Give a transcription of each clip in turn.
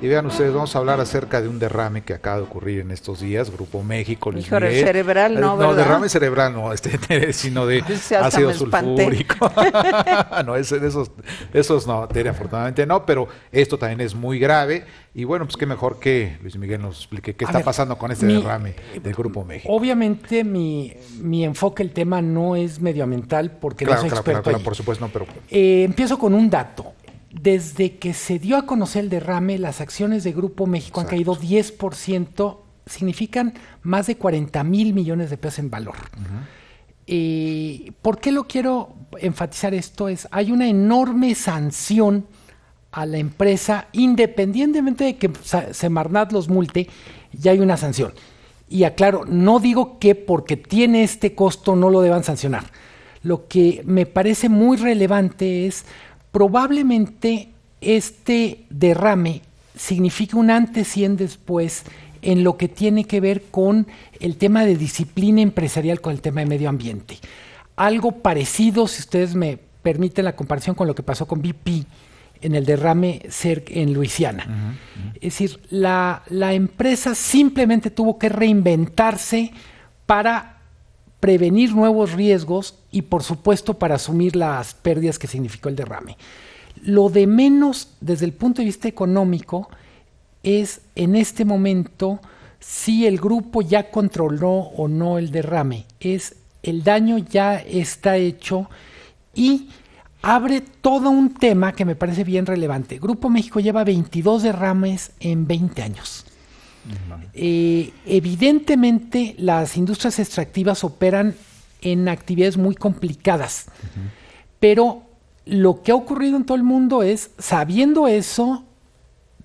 Y vean ustedes, vamos a hablar acerca de un derrame que acaba de ocurrir en estos días, Grupo México, Luis Híjole, cerebral eh, no, ¿verdad? No, derrame cerebral no, este, este sino de ácido sulfúrico. no, es, esos, esos no, Tere, afortunadamente no, pero esto también es muy grave. Y bueno, pues qué mejor que Luis Miguel nos explique qué está pasando con este derrame del Grupo México. Obviamente mi, enfoque, el tema no es medioambiental porque claro, no soy claro, claro, por supuesto, no, pero... Eh, empiezo con un dato desde que se dio a conocer el derrame, las acciones de Grupo México han caído 10%, significan más de 40 mil millones de pesos en valor. Eh, ¿Por qué lo quiero enfatizar esto? Es, hay una enorme sanción a la empresa, independientemente de que Semarnat los multe, ya hay una sanción. Y aclaro, no digo que porque tiene este costo no lo deban sancionar. Lo que me parece muy relevante es probablemente este derrame significa un antes y un después en lo que tiene que ver con el tema de disciplina empresarial con el tema de medio ambiente. Algo parecido, si ustedes me permiten la comparación con lo que pasó con BP en el derrame en Luisiana. Es decir, la, la empresa simplemente tuvo que reinventarse para prevenir nuevos riesgos y por supuesto para asumir las pérdidas que significó el derrame. Lo de menos desde el punto de vista económico es en este momento si el grupo ya controló o no el derrame, es el daño ya está hecho y abre todo un tema que me parece bien relevante. Grupo México lleva 22 derrames en 20 años. Eh, evidentemente las industrias extractivas operan en actividades muy complicadas. Pero lo que ha ocurrido en todo el mundo es, sabiendo eso,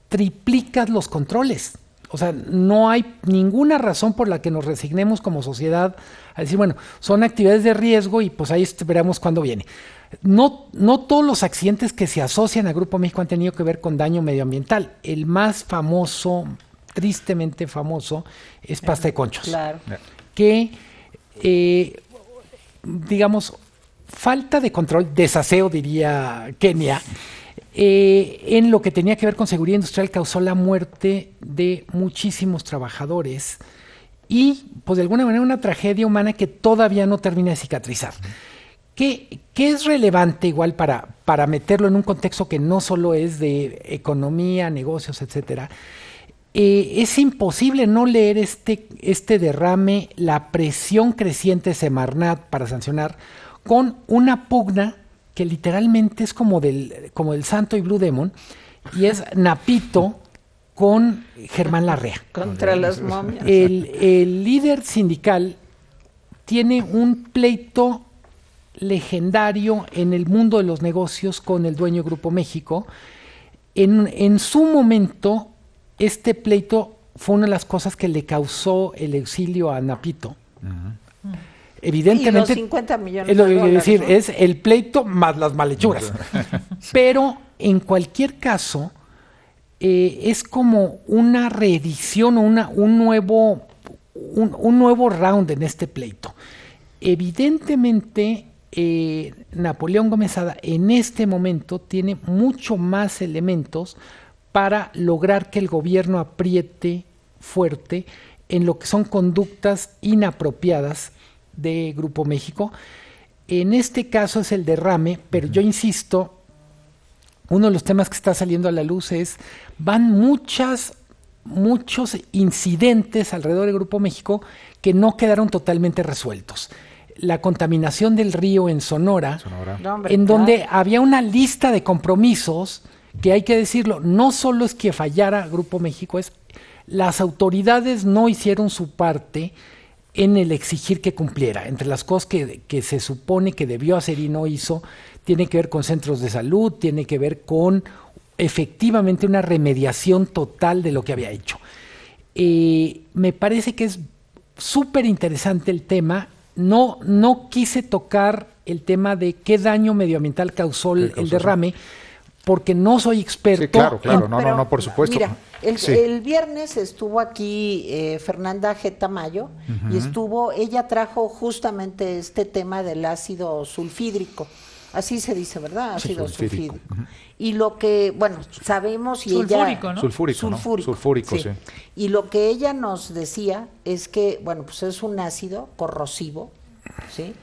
triplicas los controles. O sea, no hay ninguna razón por la que nos resignemos como sociedad a decir, bueno, son actividades de riesgo y pues ahí esperamos cuándo viene. No, no todos los accidentes que se asocian al Grupo México han tenido que ver con daño medioambiental. El más famoso, tristemente famoso, es eh, pasta de conchos. Claro. Que eh, digamos, falta de control, desaseo, diría Kenia, eh, en lo que tenía que ver con seguridad industrial causó la muerte de muchísimos trabajadores y, pues, de alguna manera, una tragedia humana que todavía no termina de cicatrizar. ¿Qué, es relevante igual para, para meterlo en un contexto que no solo es de economía, negocios, etcétera? Eh, es imposible no leer este, este derrame, la presión creciente de Semarnat para sancionar, con una pugna que literalmente es como del, como Santo y Blue Demon, y es Napito con Germán Larrea. Contra las momias. El, líder sindical tiene un pleito legendario en el mundo de los negocios con el dueño Grupo México. En, en, su momento este pleito fue una de las cosas que le causó el exilio a Napito. Mm. Evidentemente. es decir, es el pleito más las malhechuras. Pero en cualquier caso, eh, es como una reedición o una, un, nuevo, un, nuevo round en este pleito. Evidentemente, eh, Napoleón Gómezada en este momento tiene mucho más elementos para lograr que el gobierno apriete fuerte en lo que son conductas inapropiadas de Grupo México. En este caso es el derrame, pero yo insisto, uno de los temas que está saliendo a la luz es, van muchas, muchos incidentes alrededor de Grupo México que no quedaron totalmente resueltos. La contaminación del río en Sonora, en donde había una lista de compromisos que hay que decirlo, no solo es que fallara Grupo México, es las autoridades no hicieron su parte en el exigir que cumpliera. Entre las cosas que, que, se supone que debió hacer y no hizo, tiene que ver con centros de salud, tiene que ver con efectivamente una remediación total de lo que había hecho. Eh, me parece que es súper interesante el tema. No, no quise tocar el tema de qué daño medioambiental causó el, derrame porque no soy experto. claro, claro, no, no, no, por supuesto. Mira, el, viernes estuvo aquí eh, Fernanda Getamayo Mayo y estuvo, ella trajo justamente este tema del ácido sulfídrico. Así se dice, ¿verdad? Ácido sulfídrico. Y lo que, bueno, sabemos y sulfúrico, ella... ¿no? Sulfúrico, sulfúrico, ¿no? Sulfúrico, sí. Y lo que ella nos decía es que, bueno, pues es un ácido corrosivo, ¿sí?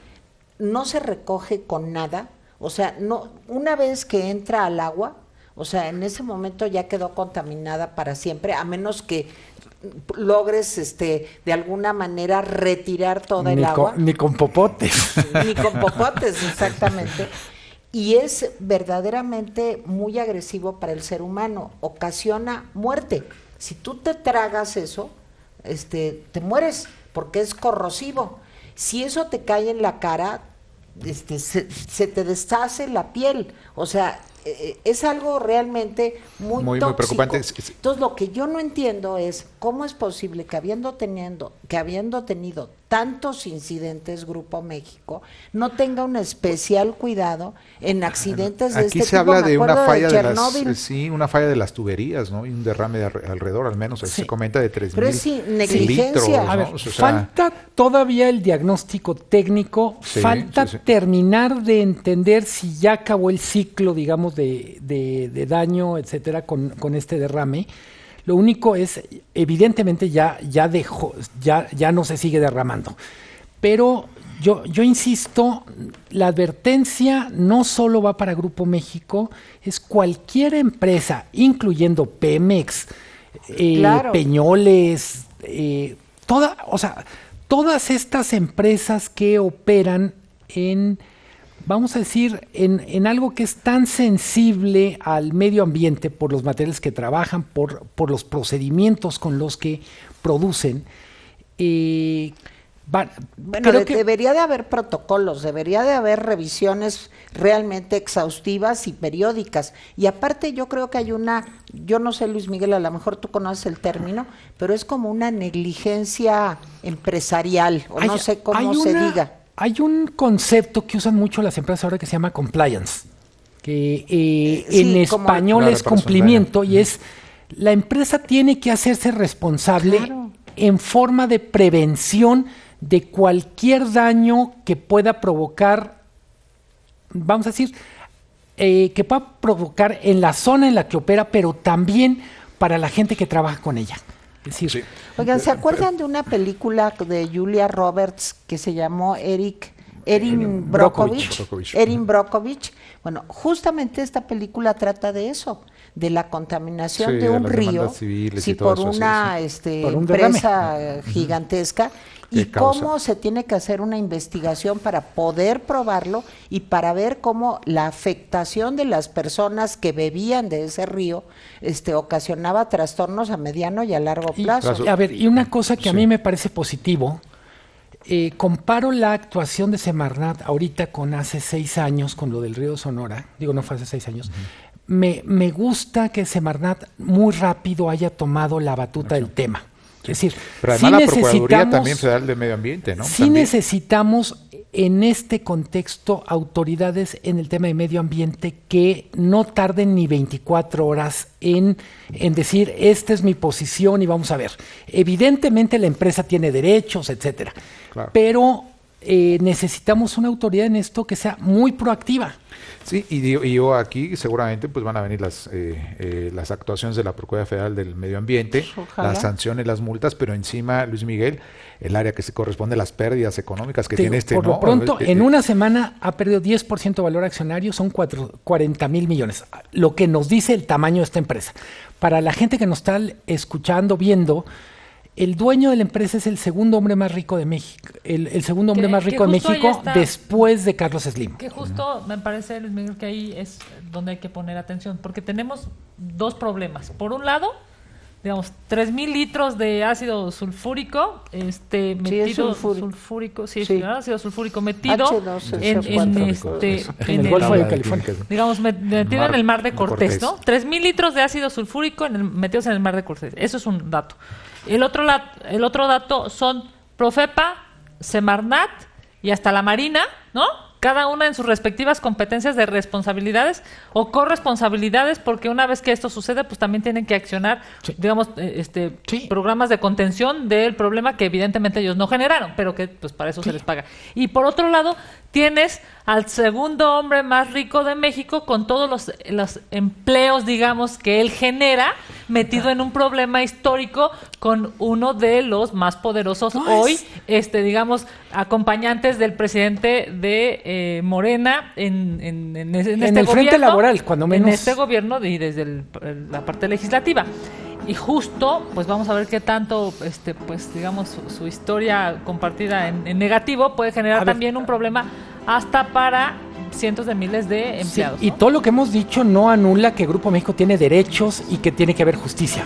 No se recoge con nada, o sea, no, una vez que entra al agua, o sea, en ese momento ya quedó contaminada para siempre, a menos que logres este de alguna manera retirar toda el agua. ni con popotes. Ni con popotes, exactamente. Y es verdaderamente muy agresivo para el ser humano, ocasiona muerte. Si tú te tragas eso, este, te mueres porque es corrosivo. Si eso te cae en la cara, este, se, se, te deshace la piel, o sea, eh, eh, es algo realmente muy, preocupante. Entonces lo que yo no entiendo es cómo es posible que habiendo teniendo que habiendo tenido tantos incidentes Grupo México no tenga un especial cuidado en accidentes de Aquí este se tipo. habla de una falla de, eh, sí, una falla de las tuberías, ¿no? Y un derrame alrededor, al menos se comenta de 3000 Pero es negligencia. falta todavía el diagnóstico técnico, falta terminar de entender si ya acabó el ciclo, digamos de, daño, etcétera, con, este derrame. Lo único es, evidentemente ya, ya dejó, ya, ya no se sigue derramando. Pero yo, yo, insisto, la advertencia no solo va para Grupo México, es cualquier empresa, incluyendo Pemex, eh, Peñoles, eh, o sea, todas estas empresas que operan en vamos a decir, en, algo que es tan sensible al medio ambiente por los materiales que trabajan, por, los procedimientos con los que producen. Eh, que, debería de haber protocolos, debería de haber revisiones realmente exhaustivas y periódicas. Y aparte yo creo que hay una, yo no sé Luis Miguel, a lo mejor tú conoces el término, pero es como una negligencia empresarial, o no sé cómo se diga hay un concepto que usan mucho las empresas ahora que se llama compliance, que eh, en español es cumplimiento y es la empresa tiene que hacerse responsable en forma de prevención de cualquier daño que pueda provocar, vamos a decir, eh, que pueda provocar en la zona en la que opera, pero también para la gente que trabaja con ella. Oigan, ¿se acuerdan de una película de Julia Roberts que se llamó Eric Erin Brockovich, Erin Brockovich. Bueno, justamente esta película trata de eso, de la contaminación de un río, sí, por una este, empresa gigantesca. y cómo se tiene que hacer una investigación para poder probarlo y para ver cómo la afectación de las personas que bebían de ese río este, ocasionaba trastornos a mediano y a largo plazo. a ver, y una cosa que a mí me parece positivo, eh, comparo la actuación de Semarnat ahorita con hace seis años, con lo del río Sonora, digo no fue hace seis años, me, me, gusta que Semarnat muy rápido haya tomado la batuta del tema. Es decir, Pero además la Procuraduría también Federal de Medio Ambiente, ¿no? Sí necesitamos en este contexto autoridades en el tema de medio ambiente que no tarden ni 24 horas en, decir, esta es mi posición y vamos a ver. Evidentemente la empresa tiene derechos, etcétera, pero eh, necesitamos una autoridad en esto que sea muy proactiva. Sí, y, yo aquí seguramente pues van a venir las, eh, eh, las actuaciones de la Procuraduría Federal del Medio Ambiente, las sanciones, las multas, pero encima, Luis Miguel, el área que se corresponde a las pérdidas económicas que tiene este... Por lo pronto, en una semana ha perdido 10% de valor accionario, son cuatro, 40 mil millones, lo que nos dice el tamaño de esta empresa. Para la gente que nos está escuchando, viendo, el dueño de la empresa es el segundo hombre más rico de México, el, segundo hombre más rico de México después de Carlos Slim. Que justo me parece, Luis Miguel, que ahí es donde hay que poner atención, porque tenemos dos problemas. Por un lado, digamos, mil litros de ácido sulfúrico, este, metido, sulfúrico. sí, ácido sulfúrico metido en, este, el Digamos, metido en el mar de Cortés, ¿no? mil litros de ácido sulfúrico en metidos en el mar de Cortés. Eso es un dato. El otro, el otro dato son Profepa, Semarnat y hasta la Marina, ¿no? cada una en sus respectivas competencias de responsabilidades o corresponsabilidades, porque una vez que esto sucede, pues también tienen que accionar, digamos, eh, este programas de contención del problema que evidentemente ellos no generaron, pero que pues para eso se les paga. Y por otro lado, tienes al segundo hombre más rico de México con todos los, los empleos, digamos, que él genera, metido en un problema histórico con uno de los más poderosos hoy, este, digamos, acompañantes del presidente de eh, Morena en, en, en, este el gobierno, frente laboral, cuando menos. En este gobierno y desde la parte legislativa. Y justo, pues vamos a ver qué tanto, este, pues digamos, su, historia compartida en, negativo puede generar también un problema hasta para cientos de miles de empleados. y todo lo que hemos dicho no anula que Grupo México tiene derechos y que tiene que haber justicia.